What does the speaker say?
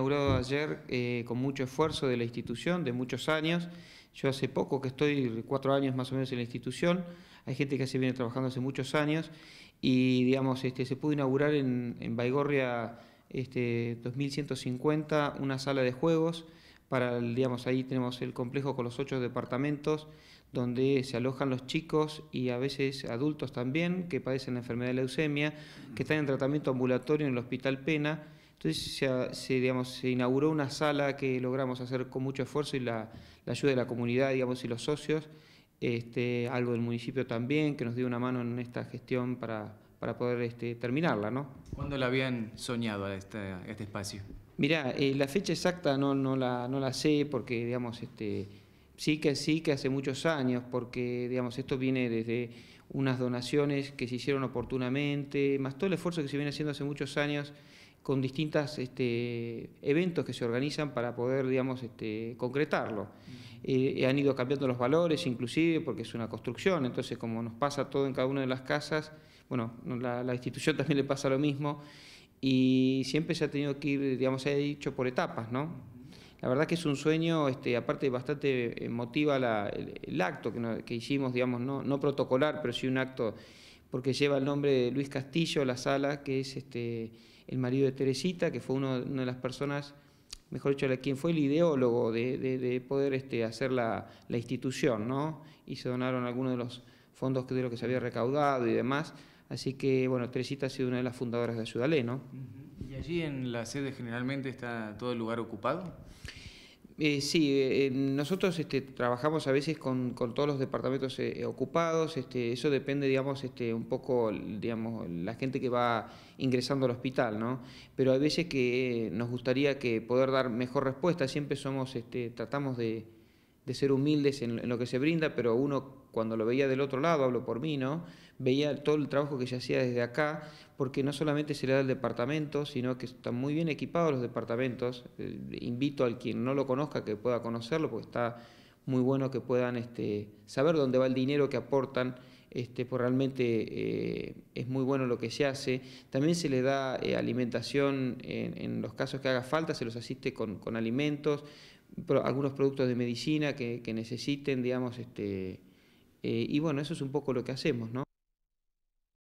inaugurado ayer eh, con mucho esfuerzo de la institución, de muchos años. Yo hace poco que estoy, cuatro años más o menos en la institución, hay gente que se viene trabajando hace muchos años y digamos, este, se pudo inaugurar en, Baigorria este, 2150 una sala de juegos para, digamos, ahí tenemos el complejo con los ocho departamentos donde se alojan los chicos y a veces adultos también que padecen la enfermedad de leucemia, que están en tratamiento ambulatorio en el Hospital Pena entonces se, inauguró una sala que logramos hacer con mucho esfuerzo y la, ayuda de la comunidad digamos, y los socios, este, algo del municipio también, que nos dio una mano en esta gestión para, poder este, terminarla. ¿no? ¿Cuándo la habían soñado a este, espacio? Mirá, eh, la fecha exacta no, no, la, no la sé porque digamos, este, sí que sí que hace muchos años, porque digamos, esto viene desde unas donaciones que se hicieron oportunamente, más todo el esfuerzo que se viene haciendo hace muchos años con distintos este, eventos que se organizan para poder, digamos, este, concretarlo. Mm. Eh, han ido cambiando los valores, inclusive, porque es una construcción, entonces como nos pasa todo en cada una de las casas, bueno, la, la institución también le pasa lo mismo, y siempre se ha tenido que ir, digamos, se ha dicho por etapas, ¿no? La verdad que es un sueño, este, aparte bastante eh, motiva el, acto que, que, hicimos, digamos, no protocolar, pero sí un acto porque lleva el nombre de Luis Castillo, la sala, que es este, el marido de Teresita, que fue uno, una de las personas, mejor dicho, quien fue el ideólogo de, poder este, hacer la, institución, ¿no? Y se donaron algunos de los fondos de lo que se había recaudado y demás. Así que, bueno, Teresita ha sido una de las fundadoras de Ayudalé, ¿no? ¿Y allí en la sede generalmente está todo el lugar ocupado? Eh, sí, eh, nosotros este, trabajamos a veces con, todos los departamentos eh, eh, ocupados, este, eso depende, digamos, este, un poco, digamos, la gente que va ingresando al hospital, ¿no? Pero hay veces que nos gustaría que poder dar mejor respuesta, siempre somos, este, tratamos de de ser humildes en, lo que se brinda, pero uno cuando lo veía del otro lado, hablo por mí, ¿no? Veía todo el trabajo que se hacía desde acá, porque no solamente se le da el departamento, sino que están muy bien equipados los departamentos. Eh, invito al quien no lo conozca que pueda conocerlo, porque está muy bueno que puedan este, saber dónde va el dinero que aportan, este, pues realmente eh, es muy bueno lo que se hace. También se les da eh, alimentación en, los casos que haga falta, se los asiste con, con alimentos, algunos productos de medicina que, necesiten, digamos, este, eh, y bueno, eso es un poco lo que hacemos, ¿no?